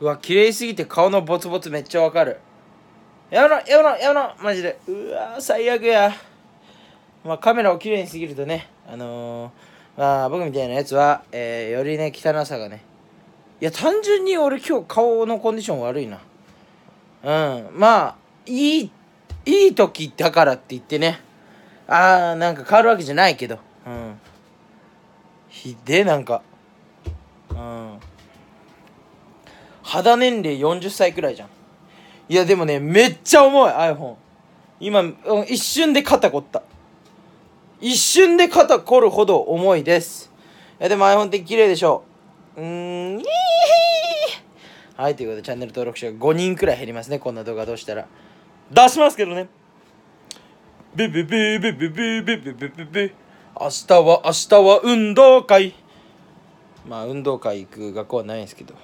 うわ綺麗すぎて顔のボツボツめっちゃわかるやめろやめろやめろマジでうわ最悪やまあカメラを綺麗にすぎるとねあのー、まあ僕みたいなやつは、えー、よりね汚さがねいや単純に俺今日顔のコンディション悪いなうんまあいいいい時だからって言ってねああなんか変わるわけじゃないけどうんひでなんかうん肌年齢40歳くらいじゃん。いや、でもね、めっちゃ重い、iPhone。今、一瞬で肩凝った。一瞬で肩凝るほど重いです。いや、でも iPhone って綺麗でしょう。うーん、はい、ということで、チャンネル登録者が5人くらい減りますね、こんな動画どうしたら。出しますけどね。ビビビビビビビビビビビ。明日は、明日は運動会。まあ、運動会行く学校はないんですけど。